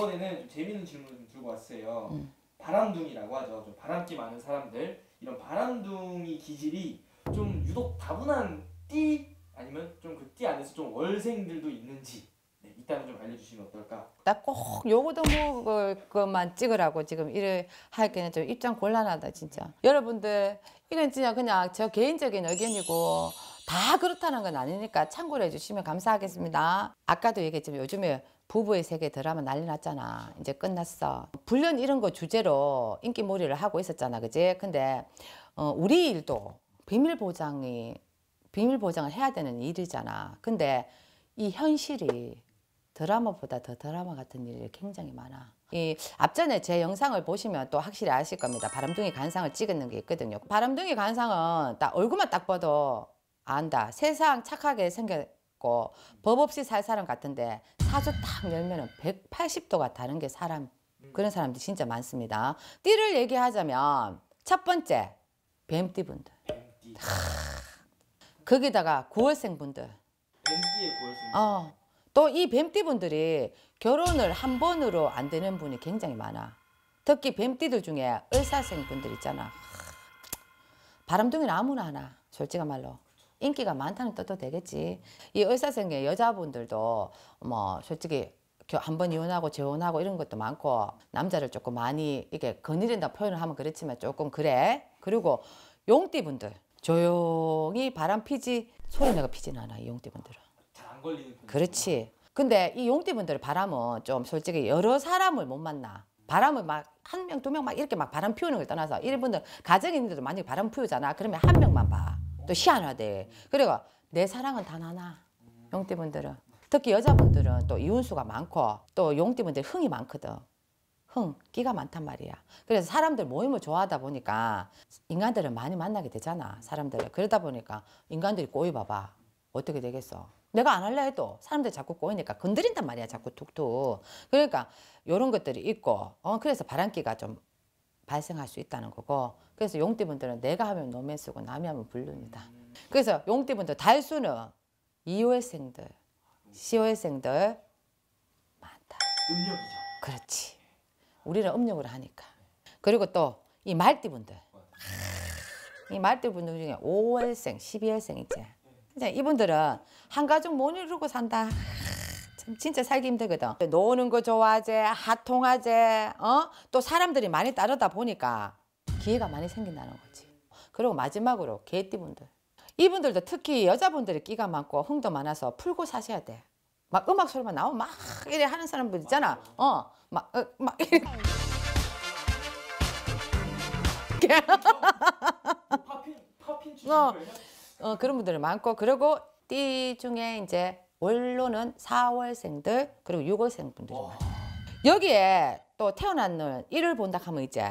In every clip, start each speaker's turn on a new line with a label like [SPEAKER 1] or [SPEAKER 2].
[SPEAKER 1] 이번에는 좀 재밌는 질문 을 들고 왔어요. 음. 바람둥이라고 하죠. 좀 바람기 많은 사람들 이런 바람둥이 기질이 좀 유독 다분한 띠 아니면 좀그띠 안에서 좀 월생들도 있는지 네, 있다면 좀 알려주시면 어떨까? 나꼭 요거도 먹을 뭐 것만 찍으라고 지금 이래 하기에는 좀 입장 곤란하다 진짜. 여러분들 이건 진짜 그냥 저 개인적인 의견이고. 다 그렇다는 건 아니니까 참고를 해주시면 감사하겠습니다. 아까도 얘기했지만 요즘에 부부의 세계 드라마 난리 났잖아. 이제 끝났어. 불륜 이런 거 주제로 인기몰이를 하고 있었잖아. 그지? 근데 어, 우리 일도 비밀보장이 비밀보장을 해야 되는 일이잖아. 근데 이 현실이 드라마보다 더 드라마 같은 일이 굉장히 많아. 이 앞전에 제 영상을 보시면 또 확실히 아실 겁니다. 바람둥이 간상을 찍었는 게 있거든요. 바람둥이 간상은 딱 얼굴만 딱 봐도 안다. 세상 착하게 생겼고 법 없이 살 사람 같은데 사주 딱 열면 은 180도가 다른 게 사람 그런 사람들이 진짜 많습니다. 띠를 얘기하자면 첫 번째 뱀띠 분들 거기다가 9월생 분들 어. 또 이 뱀띠 분들이 결혼을 한 번으로 안 되는 분이 굉장히 많아 특히 뱀띠들 중에 을사생 분들 있잖아 바람둥이는 아무나 하나 솔직한 말로 인기가 많다는 뜻도 되겠지. 이 의사생계 여자분들도 뭐 솔직히 한 번 이혼하고 재혼하고 이런 것도 많고 남자를 조금 많이 이게 거느린다 표현을 하면 그렇지만 조금 그래. 그리고 용띠분들 조용히 바람 피지 소리내가 피지 않아 이 용띠분들은. 잘 안 걸리는. 그렇지. 근데 이 용띠분들 바람은 좀 솔직히 여러 사람을 못 만나. 바람을 막 한 명 두 명 막 이렇게 막 바람 피우는 걸 떠나서 이분들 런 가정인들도 만약에 바람 피우잖아. 그러면 한 명만 봐. 또 희한하대. 그래가 내 사랑은 단 하나. 용띠분들은 특히 여자분들은 또 이혼수가 많고 또 용띠분들 흥이 많거든. 흥, 끼가 많단 말이야. 그래서 사람들 모임을 좋아하다 보니까 인간들을 많이 만나게 되잖아, 사람들을. 그러다 보니까 인간들이 꼬이 봐봐. 어떻게 되겠어? 내가 안 할래 해도 사람들 자꾸 꼬이니까 건드린단 말이야, 자꾸 툭툭. 그러니까 이런 것들이 있고, 어, 그래서 바람기가 좀 발생할 수 있다는 거고 그래서 용띠분들은 내가 하면 노맨스고 남이 하면 블루입니다. 그래서 용띠분들 달수는 2월생들, 10월생들 많다. 음력이죠. 그렇지. 우리는 음력으로 하니까. 그리고 또 이 말띠분들. 이 말띠분들 중에 5월생, 12월생 있지. 이분들은 한 가족 못 이루고 산다. 진짜 살기 힘들거든. 노는 거 좋아하지, 하통하지, 어? 또 사람들이 많이 따르다 보니까 기회가 많이 생긴다는 거지. 그리고 마지막으로 개띠분들. 이분들도 특히 여자분들이 끼가 많고 흥도 많아서 풀고 사셔야 돼. 막 음악 소리만 나오면 막 이래 하는 사람들 있잖아. 어, 막, 어, 막 이래. 파핀, 파핀 어, 어, 그런 분들이 많고 그리고 띠 중에 이제 원로는 4월생들 그리고 6월생분들이 많아요. 여기에 또 태어났는 일을 본다 하면 이제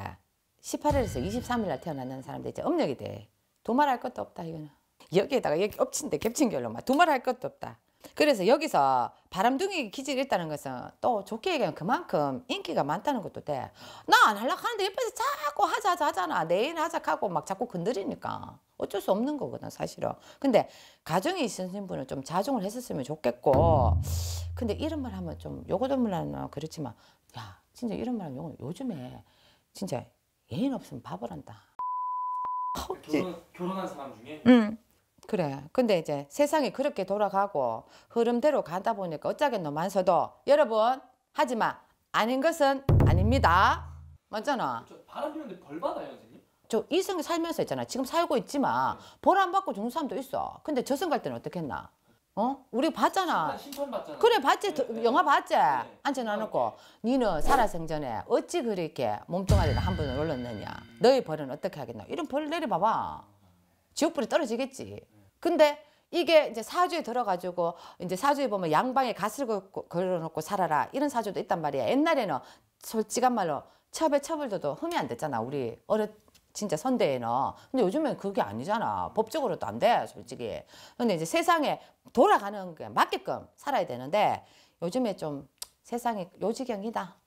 [SPEAKER 1] 18일에서 23일 날태어났 사람들 이제 음력이 돼. 도말할 것도 없다 이거는. 여기에다가 여기 엎친데 겹친 결로 막 도말할 것도 없다. 그래서 여기서 바람둥이 기질이 있다는 것은 또 좋게 얘기하면 그만큼 인기가 많다는 것도 돼. 나안 할라 하는데 옆에서 자꾸 하자 하자 하잖아. 내일 하자 하고 막 자꾸 건드리니까. 어쩔 수 없는 거거든 사실은. 근데 가정에 있으신 분은 좀 자중을 했었으면 좋겠고 근데 이런 말 하면 좀 요거도 물론 그렇지만 야 진짜 이런 말 하면 요즘에 진짜 예인 없으면 밥을 한다. 결혼, 결혼한 사람 중에? 응. 그래. 근데 이제 세상이 그렇게 돌아가고 흐름대로 가다 보니까 어쩌겠노만서도 여러분 하지마 아닌 것은 아닙니다. 맞잖아. 바람 피는데 벌 받아요. 저 이성 살면서 있잖아. 지금 살고 있지만 벌 안 받고 죽는 사람도 있어. 근데 저승 갈 때는 어떻게 했나? 어? 우리 봤잖아. 그래 봤지. 네, 네, 영화 봤지. 네. 앉혀놔놓고 니는 살아생전에 어찌 그렇게 몸뚱아리를 한 번을 올렸느냐. 너희 벌은 어떻게 하겠나. 이런 벌 내려봐봐. 지옥불이 떨어지겠지. 근데 이게 이제 사주에 들어가지고 이제 사주에 보면 양방에 갓을 걸어놓고 살아라 이런 사주도 있단 말이야. 옛날에는 솔직한 말로 첩에 첩을 둬도 흠이 안 됐잖아. 우리 어렸 진짜 선대에는 근데 요즘엔 그게 아니잖아 법적으로도 안돼 솔직히 근데 이제 세상에 돌아가는 게 맞게끔 살아야 되는데 요즘에 좀 세상이 요지경이다